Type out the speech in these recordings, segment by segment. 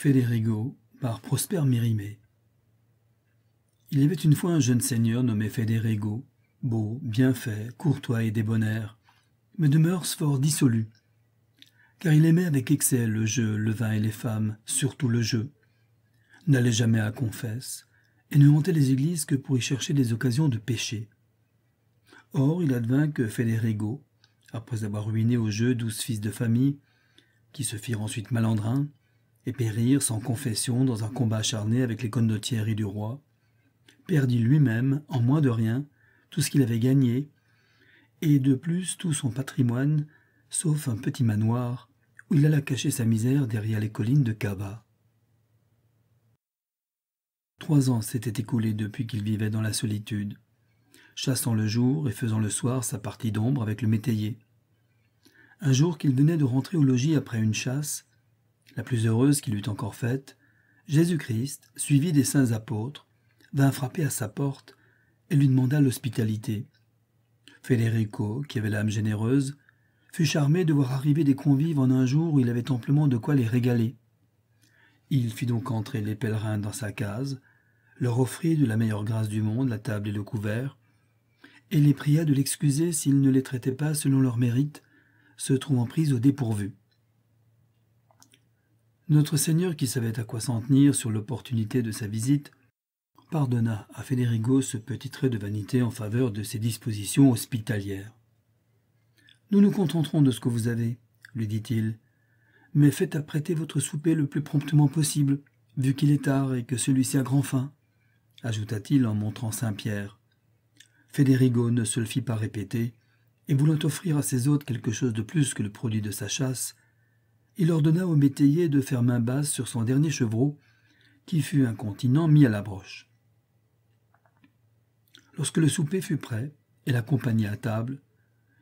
Federigo par Prosper Mérimée. Il y avait une fois un jeune seigneur nommé Federigo, beau, bien fait, courtois et débonnaire, mais de mœurs fort dissolues, car il aimait avec excès le jeu, le vin et les femmes, surtout le jeu, n'allait jamais à confesse, et ne hantait les églises que pour y chercher des occasions de péché. Or, il advint que Federigo, après avoir ruiné au jeu douze fils de famille, qui se firent ensuite malandrins, et périr sans confession dans un combat acharné avec les condottieri du roi, perdit lui-même, en moins de rien, tout ce qu'il avait gagné, et de plus tout son patrimoine, sauf un petit manoir, où il alla cacher sa misère derrière les collines de Cava. Trois ans s'étaient écoulés depuis qu'il vivait dans la solitude, chassant le jour et faisant le soir sa partie d'ombre avec le métayer. Un jour qu'il venait de rentrer au logis après une chasse, la plus heureuse qu'il eût encore faite, Jésus-Christ, suivi des saints apôtres, vint frapper à sa porte et lui demanda l'hospitalité. Federico, qui avait l'âme généreuse, fut charmé de voir arriver des convives en un jour où il avait amplement de quoi les régaler. Il fit donc entrer les pèlerins dans sa case, leur offrit de la meilleure grâce du monde la table et le couvert, et les pria de l'excuser s'ils ne les traitaient pas selon leur mérite, se trouvant pris au dépourvu. Notre Seigneur, qui savait à quoi s'en tenir sur l'opportunité de sa visite, pardonna à Federigo ce petit trait de vanité en faveur de ses dispositions hospitalières. Nous nous contenterons de ce que vous avez, lui dit-il, mais faites apprêter votre souper le plus promptement possible, vu qu'il est tard et que celui-ci a grand faim, ajouta-t-il en montrant Saint-Pierre. Federigo ne se le fit pas répéter, et voulant offrir à ses hôtes quelque chose de plus que le produit de sa chasse, il ordonna au métayer de faire main basse sur son dernier chevreau, qui fut incontinent mis à la broche. Lorsque le souper fut prêt et la compagnie à table,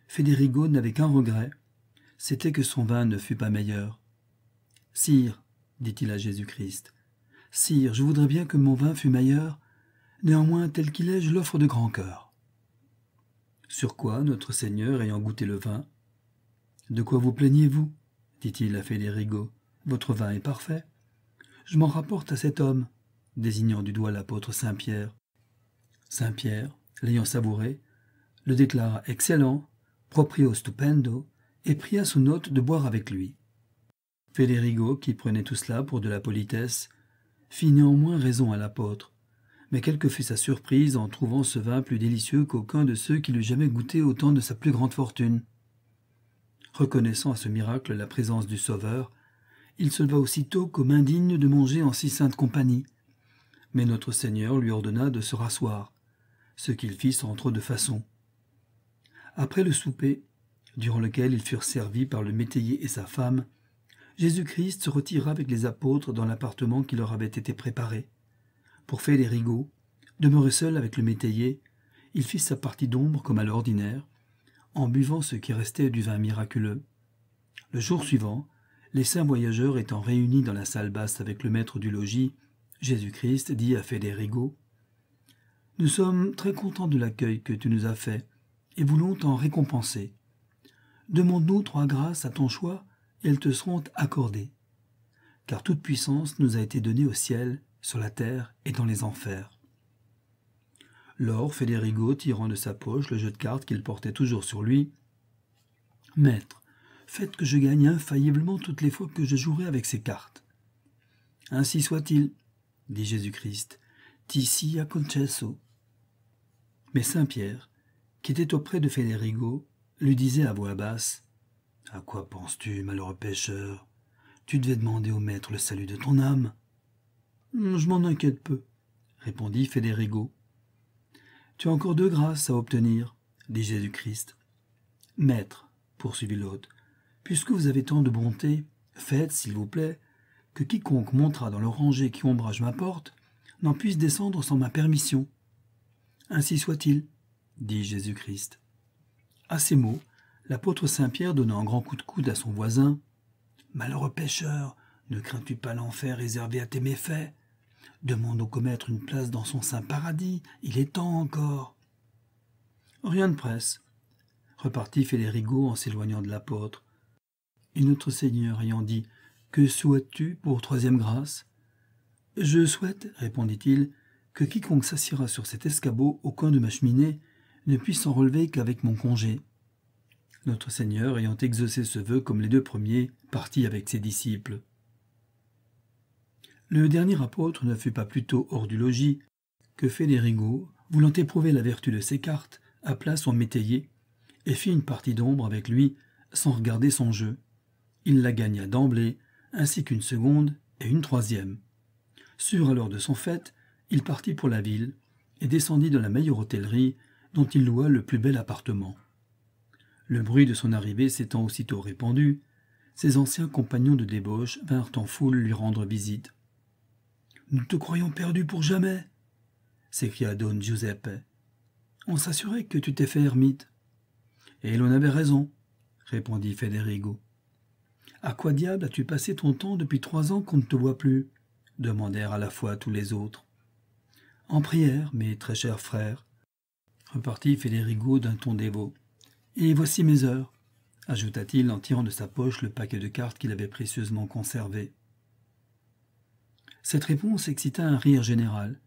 Federigo n'avait qu'un regret, c'était que son vin ne fût pas meilleur. Sire, dit-il à Jésus-Christ, Sire, je voudrais bien que mon vin fût meilleur, néanmoins tel qu'il est, je l'offre de grand cœur. Sur quoi notre Seigneur ayant goûté le vin, De quoi vous plaignez-vous dit-il à Federigo, votre vin est parfait. Je m'en rapporte à cet homme, désignant du doigt l'apôtre Saint Pierre. Saint Pierre, l'ayant savouré, le déclara excellent, proprio stupendo, et pria son hôte de boire avec lui. Federigo, qui prenait tout cela pour de la politesse, fit néanmoins raison à l'apôtre, mais quelle que fût sa surprise en trouvant ce vin plus délicieux qu'aucun de ceux qu'il eût jamais goûté autant de sa plus grande fortune. Reconnaissant à ce miracle la présence du Sauveur, il se leva aussitôt comme indigne de manger en si sainte compagnie. Mais notre Seigneur lui ordonna de se rasseoir, ce qu'il fit sans trop de façon. Après le souper, durant lequel ils furent servis par le métayer et sa femme, Jésus-Christ se retira avec les apôtres dans l'appartement qui leur avait été préparé. Pour faire rigots, demeuré seul avec le métayer, il fit sa partie d'ombre comme à l'ordinaire, en buvant ce qui restait du vin miraculeux. Le jour suivant, les saints voyageurs étant réunis dans la salle basse avec le maître du logis, Jésus-Christ dit à Federigo Nous sommes très contents de l'accueil que tu nous as fait et voulons t'en récompenser. Demande-nous trois grâces à ton choix et elles te seront accordées. Car toute puissance nous a été donnée au ciel, sur la terre et dans les enfers. Lors, Federigo, tirant de sa poche le jeu de cartes qu'il portait toujours sur lui. Maître, faites que je gagne infailliblement toutes les fois que je jouerai avec ces cartes. Ainsi soit-il, dit Jésus-Christ, tici a concesso. Mais saint Pierre, qui était auprès de Federigo, lui disait à voix basse À quoi penses-tu, malheureux pêcheur Tu devais demander au maître le salut de ton âme. Je m'en inquiète peu, répondit Federigo tu as encore deux grâces à obtenir, dit Jésus-Christ. Maître, poursuivit l'hôte, puisque vous avez tant de bonté, faites, s'il vous plaît, que quiconque montera dans le rangé qui ombrage ma porte n'en puisse descendre sans ma permission. Ainsi soit-il, dit Jésus-Christ. À ces mots, l'apôtre Saint-Pierre donna un grand coup de coude à son voisin. Malheureux pécheur, ne crains-tu pas l'enfer réservé à tes méfaits Demande au commettre une place dans son saint paradis, il est temps encore. Rien de presse, repartit Félérigo en s'éloignant de l'apôtre. Et notre Seigneur ayant dit Que souhaites-tu pour troisième grâce Je souhaite, répondit-il, que quiconque s'assiera sur cet escabeau au coin de ma cheminée ne puisse s'en relever qu'avec mon congé. Notre Seigneur, ayant exaucé ce vœu comme les deux premiers, partit avec ses disciples. Le dernier apôtre ne fut pas plutôt hors du logis que Federigo, voulant éprouver la vertu de ses cartes, appela son métayer et fit une partie d'ombre avec lui sans regarder son jeu. Il la gagna d'emblée, ainsi qu'une seconde et une troisième. Sûr alors de son fait, il partit pour la ville et descendit dans la meilleure hôtellerie dont il loua le plus bel appartement. Le bruit de son arrivée s'étant aussitôt répandu, ses anciens compagnons de débauche vinrent en foule lui rendre visite. Nous te croyons perdu pour jamais s'écria Don Giuseppe. On s'assurait que tu t'es fait ermite. Et l'on avait raison, répondit Federigo. À quoi diable as-tu passé ton temps depuis trois ans qu'on ne te voit plus demandèrent à la fois tous les autres. En prière, mes très chers frères, repartit Federigo d'un ton dévot. Et voici mes heures, ajouta-t-il en tirant de sa poche le paquet de cartes qu'il avait précieusement conservé. Cette réponse excita un rire général,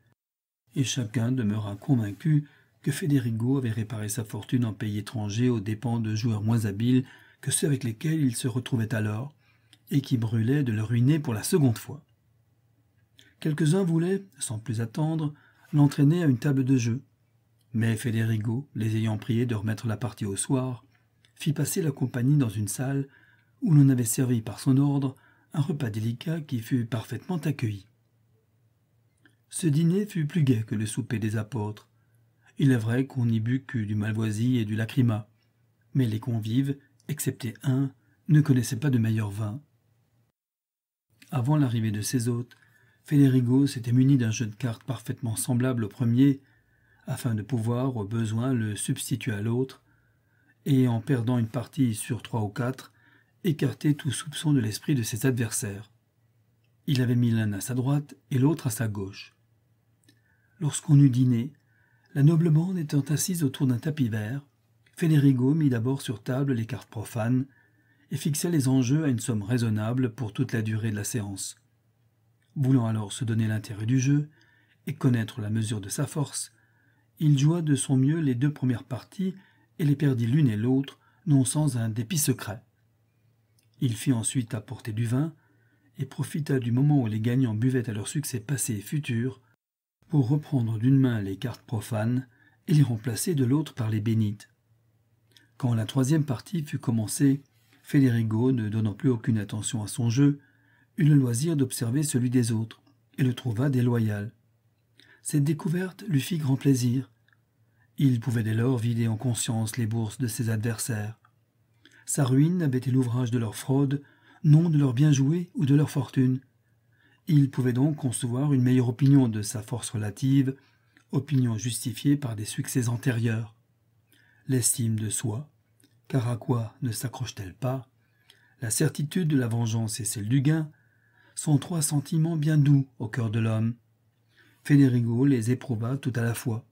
et chacun demeura convaincu que Federigo avait réparé sa fortune en pays étranger aux dépens de joueurs moins habiles que ceux avec lesquels il se retrouvait alors, et qui brûlaient de le ruiner pour la seconde fois. Quelques-uns voulaient, sans plus attendre, l'entraîner à une table de jeu, mais Federigo, les ayant priés de remettre la partie au soir, fit passer la compagnie dans une salle où l'on avait servi par son ordre un repas délicat qui fut parfaitement accueilli. Ce dîner fut plus gai que le souper des apôtres. Il est vrai qu'on n'y but que du malvoisie et du lacryma, mais les convives, excepté un, ne connaissaient pas de meilleur vin. Avant l'arrivée de ses hôtes, Federigo s'était muni d'un jeu de cartes parfaitement semblable au premier, afin de pouvoir, au besoin, le substituer à l'autre, et en perdant une partie sur trois ou quatre, écarter tout soupçon de l'esprit de ses adversaires. Il avait mis l'un à sa droite et l'autre à sa gauche. Lorsqu'on eut dîné, la noble bande étant assise autour d'un tapis vert, Federigo mit d'abord sur table les cartes profanes et fixa les enjeux à une somme raisonnable pour toute la durée de la séance. Voulant alors se donner l'intérêt du jeu et connaître la mesure de sa force, il joua de son mieux les deux premières parties et les perdit l'une et l'autre, non sans un dépit secret. Il fit ensuite apporter du vin et profita du moment où les gagnants buvaient à leur succès passé et futur pour reprendre d'une main les cartes profanes et les remplacer de l'autre par les bénites. Quand la troisième partie fut commencée, Federigo, ne donnant plus aucune attention à son jeu, eut le loisir d'observer celui des autres, et le trouva déloyal. Cette découverte lui fit grand plaisir. Il pouvait dès lors vider en conscience les bourses de ses adversaires. Sa ruine avait été l'ouvrage de leur fraude, non de leur bien joué ou de leur fortune. Il pouvait donc concevoir une meilleure opinion de sa force relative, opinion justifiée par des succès antérieurs. L'estime de soi, car à quoi ne s'accroche-t-elle pas La certitude de la vengeance et celle du gain sont trois sentiments bien doux au cœur de l'homme. Federigo les éprouva tout à la fois.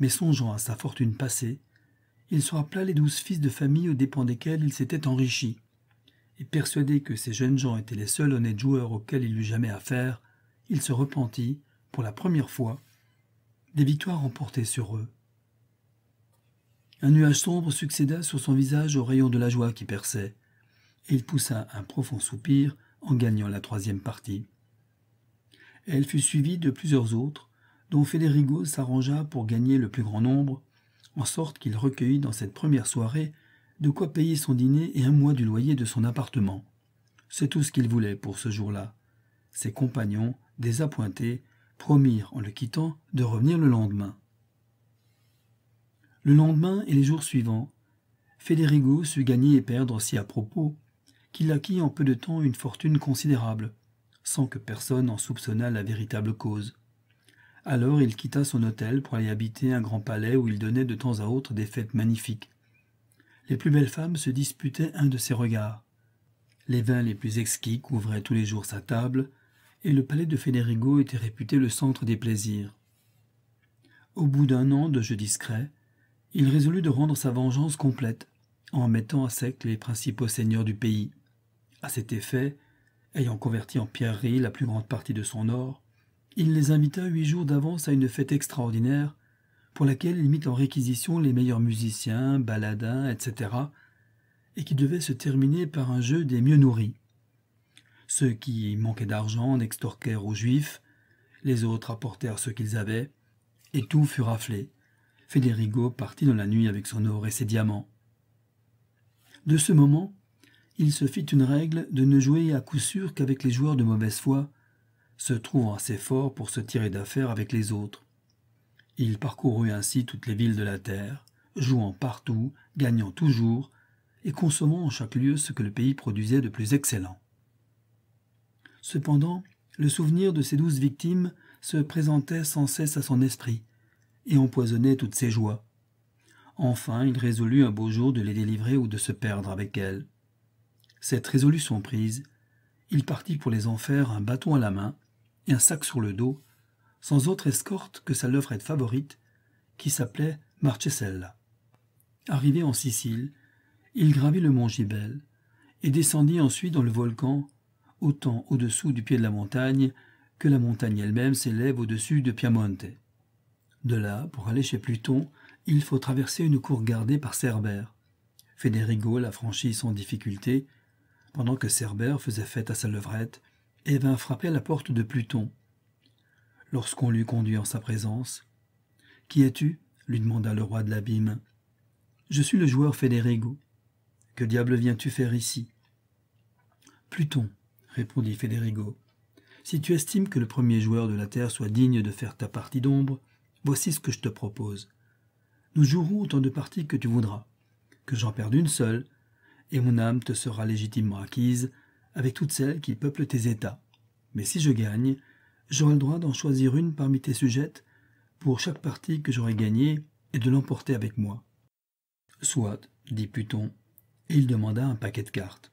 Mais songeant à sa fortune passée, il se rappela les douze fils de famille aux dépens desquels il s'était enrichi et persuadé que ces jeunes gens étaient les seuls honnêtes joueurs auxquels il eût jamais affaire, il se repentit, pour la première fois, des victoires emportées sur eux. Un nuage sombre succéda sur son visage au rayon de la joie qui perçait, et il poussa un profond soupir en gagnant la troisième partie. Elle fut suivie de plusieurs autres, dont Federigo s'arrangea pour gagner le plus grand nombre, en sorte qu'il recueillit dans cette première soirée de quoi payer son dîner et un mois du loyer de son appartement. C'est tout ce qu'il voulait pour ce jour-là. Ses compagnons, désappointés, promirent, en le quittant, de revenir le lendemain. Le lendemain et les jours suivants, Federigo sut gagner et perdre si à propos qu'il acquit en peu de temps une fortune considérable, sans que personne en soupçonnât la véritable cause. Alors il quitta son hôtel pour aller habiter un grand palais où il donnait de temps à autre des fêtes magnifiques, les plus belles femmes se disputaient un de ses regards. Les vins les plus exquis couvraient tous les jours sa table, et le palais de Federigo était réputé le centre des plaisirs. Au bout d'un an de jeu discret, il résolut de rendre sa vengeance complète en mettant à sec les principaux seigneurs du pays. À cet effet, ayant converti en pierreries la plus grande partie de son or, il les invita huit jours d'avance à une fête extraordinaire pour laquelle il mit en réquisition les meilleurs musiciens, baladins, etc., et qui devait se terminer par un jeu des mieux nourris. Ceux qui manquaient d'argent n'extorquèrent aux Juifs, les autres apportèrent ce qu'ils avaient, et tout fut raflé. Federigo partit dans la nuit avec son or et ses diamants. De ce moment, il se fit une règle de ne jouer à coup sûr qu'avec les joueurs de mauvaise foi, se trouvant assez fort pour se tirer d'affaire avec les autres. Il parcourut ainsi toutes les villes de la terre, jouant partout, gagnant toujours, et consommant en chaque lieu ce que le pays produisait de plus excellent. Cependant, le souvenir de ces douze victimes se présentait sans cesse à son esprit, et empoisonnait toutes ses joies. Enfin, il résolut un beau jour de les délivrer ou de se perdre avec elles. Cette résolution prise, il partit pour les enfers un bâton à la main et un sac sur le dos, sans autre escorte que sa levrette favorite, qui s'appelait Marchesella. Arrivé en Sicile, il gravit le mont Gibel et descendit ensuite dans le volcan, autant au-dessous du pied de la montagne que la montagne elle-même s'élève au-dessus de Piamonte. De là, pour aller chez Pluton, il faut traverser une cour gardée par Cerbère. Federigo la franchit sans difficulté, pendant que Cerbère faisait fête à sa levrette et vint frapper à la porte de Pluton lorsqu'on l'eut conduit en sa présence. Qui es-tu lui demanda le roi de l'abîme. Je suis le joueur Federigo. Que diable viens-tu faire ici Pluton, répondit Federigo. Si tu estimes que le premier joueur de la terre soit digne de faire ta partie d'ombre, voici ce que je te propose. Nous jouerons autant de parties que tu voudras, que j'en perde une seule, et mon âme te sera légitimement acquise avec toutes celles qui peuplent tes états. Mais si je gagne, j'aurai le droit d'en choisir une parmi tes sujettes pour chaque partie que j'aurai gagnée et de l'emporter avec moi. Soit, dit Pluton, et il demanda un paquet de cartes.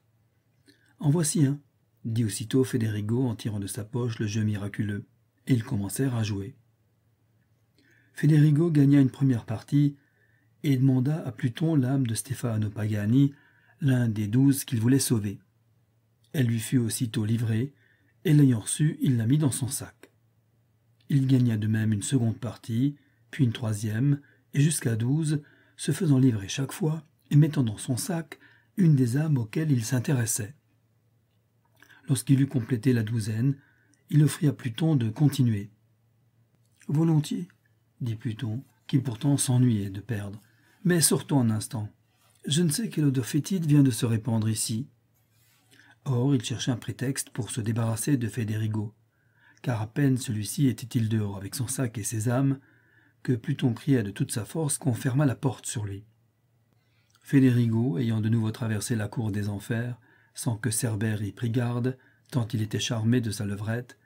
En voici un, dit aussitôt Federigo en tirant de sa poche le jeu miraculeux, et ils commencèrent à jouer. Federigo gagna une première partie et demanda à Pluton l'âme de Stefano Pagani, l'un des douze qu'il voulait sauver. Elle lui fut aussitôt livrée, et l'ayant reçu, il la mit dans son sac. Il gagna de même une seconde partie, puis une troisième, et jusqu'à douze, se faisant livrer chaque fois et mettant dans son sac une des âmes auxquelles il s'intéressait. Lorsqu'il eut complété la douzaine, il offrit à Pluton de continuer. Volontiers, dit Pluton, qui pourtant s'ennuyait de perdre. Mais sortons un instant. Je ne sais quelle odeur fétide vient de se répandre ici. Or, il cherchait un prétexte pour se débarrasser de Federigo, car à peine celui-ci était-il dehors avec son sac et ses âmes, que Pluton cria de toute sa force qu'on ferma la porte sur lui. Federigo, ayant de nouveau traversé la cour des enfers, sans que Cerbère y prit garde, tant il était charmé de sa levrette,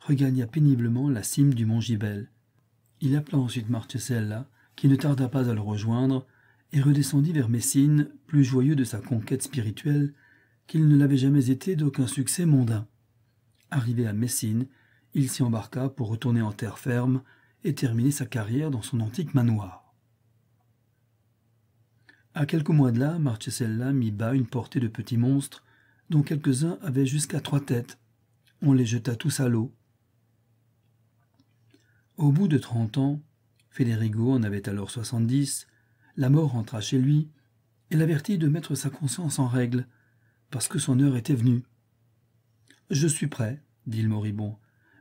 regagna péniblement la cime du mont Gibel. Il appela ensuite Marcella, qui ne tarda pas à le rejoindre, et redescendit vers Messine, plus joyeux de sa conquête spirituelle qu'il ne l'avait jamais été d'aucun succès mondain. Arrivé à Messine, il s'y embarqua pour retourner en terre ferme et terminer sa carrière dans son antique manoir. À quelques mois de là, Marcesella mit bas une portée de petits monstres, dont quelques-uns avaient jusqu'à trois têtes. On les jeta tous à l'eau. Au bout de trente ans, Federigo en avait alors soixante-dix, la mort rentra chez lui et l'avertit de mettre sa conscience en règle, parce que son heure était venue. Je suis prêt, dit le moribond,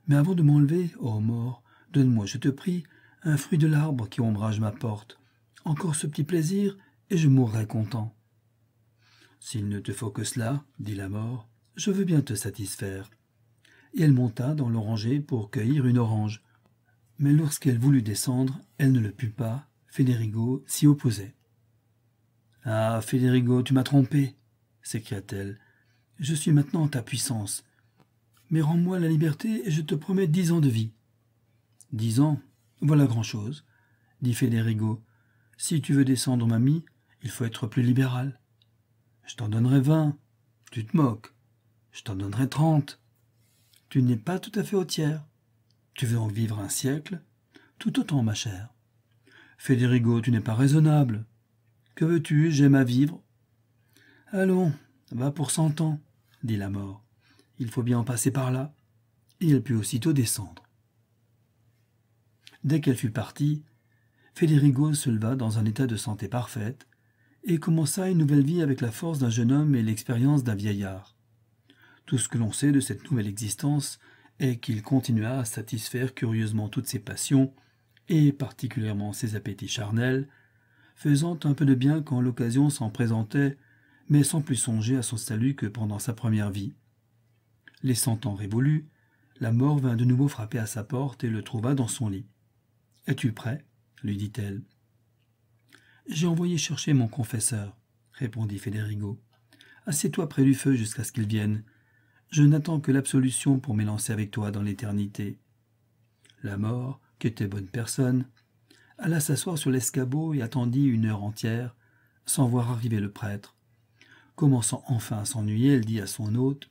mais avant de m'enlever, ô mort, donne-moi, je te prie, un fruit de l'arbre qui ombrage ma porte. Encore ce petit plaisir, et je mourrai content. S'il ne te faut que cela, dit la mort, je veux bien te satisfaire. Et elle monta dans l'oranger pour cueillir une orange. Mais lorsqu'elle voulut descendre, elle ne le put pas, Federigo s'y opposait. Ah, Federigo, tu m'as trompé, s'écria-t-elle. Je suis maintenant en ta puissance. Mais rends-moi la liberté et je te promets dix ans de vie. Dix ans, voilà grand-chose, dit Federigo. Si tu veux descendre, mamie, il faut être plus libéral. Je t'en donnerai vingt. Tu te moques. Je t'en donnerai trente. Tu n'es pas tout à fait au tiers. Tu veux en vivre un siècle Tout autant, ma chère. Federigo, tu n'es pas raisonnable. Que veux-tu J'aime à vivre, Allons, va pour cent ans, dit la mort. Il faut bien en passer par là. Et elle put aussitôt descendre. Dès qu'elle fut partie, Federigo se leva dans un état de santé parfaite et commença une nouvelle vie avec la force d'un jeune homme et l'expérience d'un vieillard. Tout ce que l'on sait de cette nouvelle existence est qu'il continua à satisfaire curieusement toutes ses passions, et particulièrement ses appétits charnels, faisant un peu de bien quand l'occasion s'en présentait mais sans plus songer à son salut que pendant sa première vie. Les cent ans révolus, la mort vint de nouveau frapper à sa porte et le trouva dans son lit. Es-tu prêt lui dit-elle. J'ai envoyé chercher mon confesseur, répondit Federigo. Assieds-toi près du feu jusqu'à ce qu'il vienne. Je n'attends que l'absolution pour m'élancer avec toi dans l'éternité. La mort, qui était bonne personne, alla s'asseoir sur l'escabeau et attendit une heure entière, sans voir arriver le prêtre. Commençant enfin à s'ennuyer, elle dit à son hôte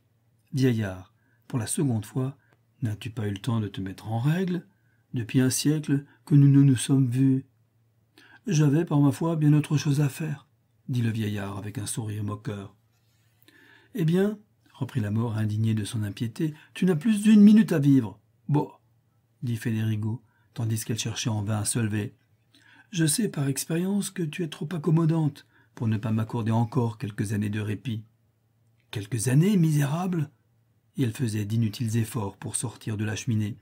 Vieillard, pour la seconde fois, n'as-tu pas eu le temps de te mettre en règle Depuis un siècle que nous ne nous sommes vus. J'avais, par ma foi, bien autre chose à faire, dit le vieillard avec un sourire moqueur. Eh bien, reprit la mort indignée de son impiété, tu n'as plus d'une minute à vivre. Bon, dit Federigo, tandis qu'elle cherchait en vain à se lever. Je sais par expérience que tu es trop accommodante pour ne pas m'accorder encore quelques années de répit. Quelques années, misérable Et elle faisait d'inutiles efforts pour sortir de la cheminée.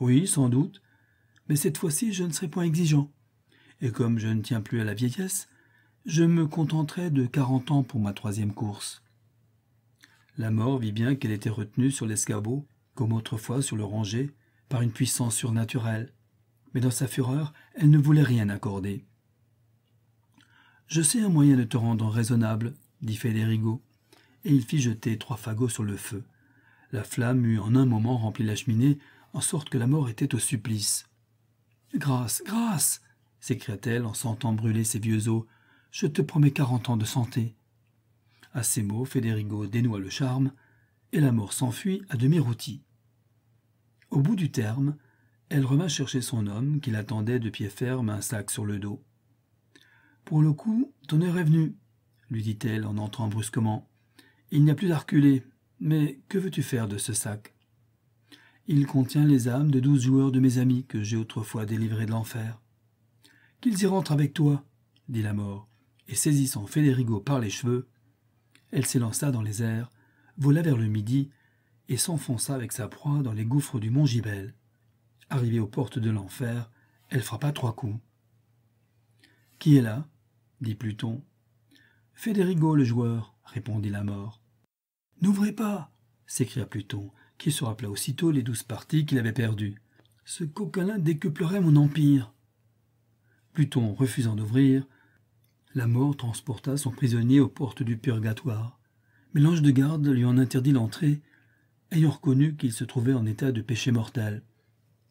Oui, sans doute, mais cette fois-ci je ne serai point exigeant. Et comme je ne tiens plus à la vieillesse, je me contenterai de quarante ans pour ma troisième course. La mort vit bien qu'elle était retenue sur l'escabeau, comme autrefois sur le rangé, par une puissance surnaturelle. Mais dans sa fureur, elle ne voulait rien accorder. Je sais un moyen de te rendre raisonnable, dit Federigo, et il fit jeter trois fagots sur le feu. La flamme eut en un moment rempli la cheminée, en sorte que la mort était au supplice. Grâce, grâce s'écria-t-elle en sentant brûler ses vieux os. Je te promets quarante ans de santé. À ces mots, Federigo dénoua le charme, et la mort s'enfuit à demi rôtie. Au bout du terme, elle revint chercher son homme qui l'attendait de pied ferme, un sac sur le dos. Pour le coup, ton heure est venue, lui dit-elle en entrant brusquement. Il n'y a plus à reculer. Mais que veux-tu faire de ce sac Il contient les âmes de douze joueurs de mes amis que j'ai autrefois délivrés de l'enfer. Qu'ils y rentrent avec toi, dit la mort, et saisissant Federigo par les cheveux, elle s'élança dans les airs, vola vers le midi, et s'enfonça avec sa proie dans les gouffres du mont Gibel. Arrivée aux portes de l'enfer, elle frappa trois coups. Qui est là dit Pluton. Federigo le joueur, répondit la mort. N'ouvrez pas s'écria Pluton, qui se rappela aussitôt les douze parties qu'il avait perdues. Ce coquin-là décuplerait mon empire. Pluton refusant d'ouvrir, la mort transporta son prisonnier aux portes du purgatoire. Mais l'ange de garde lui en interdit l'entrée, ayant reconnu qu'il se trouvait en état de péché mortel.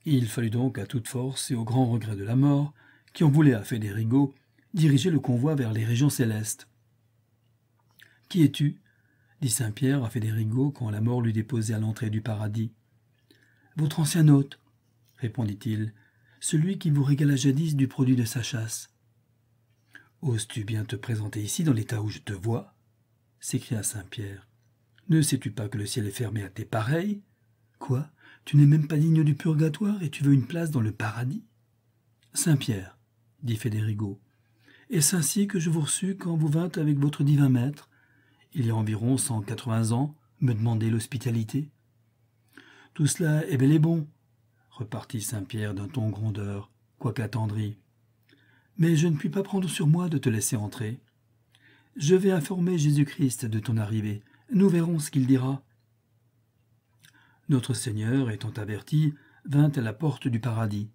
Il fallut donc à toute force et au grand regret de la mort, qui en voulait à Federigo, dirigeait le convoi vers les régions célestes. Qui es-tu dit saint Pierre à Federigo quand la mort lui déposait à l'entrée du paradis. Votre ancien hôte, répondit-il, celui qui vous régala jadis du produit de sa chasse. Oses-tu bien te présenter ici dans l'état où je te vois s'écria saint Pierre. Ne sais-tu pas que le ciel est fermé à tes pareils Quoi Tu n'es même pas digne du purgatoire et tu veux une place dans le paradis Saint Pierre, dit Federigo. Et ce ainsi que je vous reçus quand vous vîntes avec votre divin maître, il y a environ cent quatre-vingts ans, me demander l'hospitalité Tout cela est bel et bon, repartit Saint-Pierre d'un ton grondeur, quoique attendri. Mais je ne puis pas prendre sur moi de te laisser entrer. Je vais informer Jésus-Christ de ton arrivée. Nous verrons ce qu'il dira. Notre Seigneur, étant averti, vint à la porte du paradis,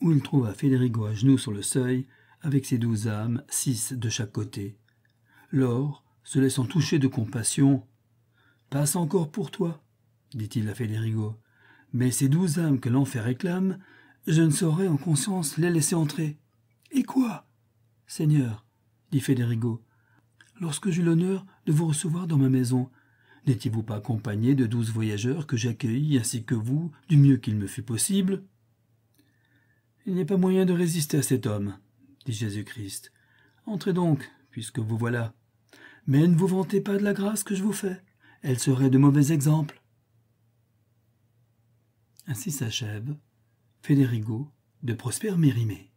où il trouva Federigo à genoux sur le seuil avec ses douze âmes, six de chaque côté. Lors, se laissant toucher de compassion, Passe encore pour toi, dit-il à Federigo, mais ces douze âmes que l'enfer réclame, je ne saurais en conscience les laisser entrer. Et quoi Seigneur, dit Federigo, lorsque j'eus l'honneur de vous recevoir dans ma maison, n'étiez-vous pas accompagné de douze voyageurs que j'accueillis ainsi que vous du mieux qu'il me fut possible Il n'y a pas moyen de résister à cet homme, dit Jésus-Christ. Entrez donc, puisque vous voilà. Mais ne vous vantez pas de la grâce que je vous fais. Elle serait de mauvais exemple. Ainsi s'achève Fédérigo de Prosper Mérimée.